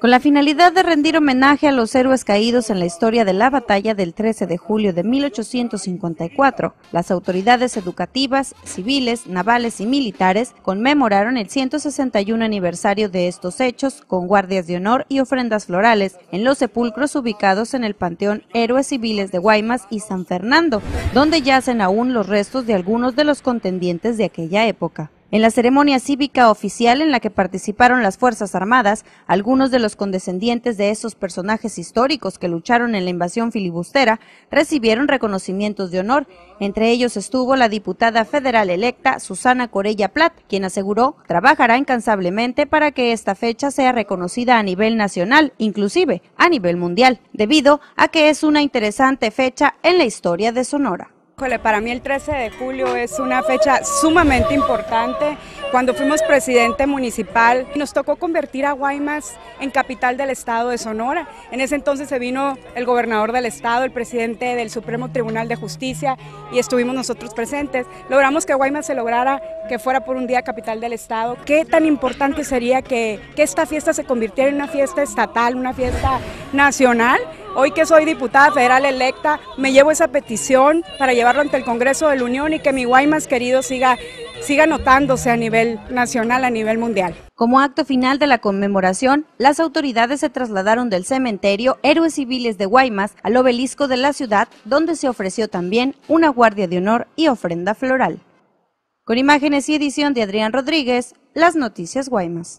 con la finalidad de rendir homenaje a los héroes caídos en la historia de la batalla del 13 de julio de 1854. Las autoridades educativas, civiles, navales y militares conmemoraron el 161 aniversario de estos hechos con guardias de honor y ofrendas florales en los sepulcros ubicados en el Panteón Héroes Civiles de Guaymas y San Fernando, donde yacen aún los restos de algunos de los contendientes de aquella época. En la ceremonia cívica oficial en la que participaron las Fuerzas Armadas, algunos de los condescendientes de esos personajes históricos que lucharon en la invasión filibustera recibieron reconocimientos de honor. Entre ellos estuvo la diputada federal electa Susana Corella Plat, quien aseguró trabajará incansablemente para que esta fecha sea reconocida a nivel nacional, inclusive a nivel mundial, debido a que es una interesante fecha en la historia de Sonora. Para mí el 13 de julio es una fecha sumamente importante. Cuando fuimos presidente municipal nos tocó convertir a Guaymas en capital del estado de Sonora. En ese entonces se vino el gobernador del estado, el presidente del Supremo Tribunal de Justicia y estuvimos nosotros presentes. Logramos que Guaymas se lograra que fuera por un día capital del estado. ¿Qué tan importante sería que, que esta fiesta se convirtiera en una fiesta estatal, una fiesta nacional? Hoy que soy diputada federal electa, me llevo esa petición para llevarlo ante el Congreso de la Unión y que mi Guaymas querido siga, siga notándose a nivel nacional, a nivel mundial. Como acto final de la conmemoración, las autoridades se trasladaron del cementerio Héroes Civiles de Guaymas al obelisco de la ciudad, donde se ofreció también una guardia de honor y ofrenda floral. Con imágenes y edición de Adrián Rodríguez, las noticias Guaymas.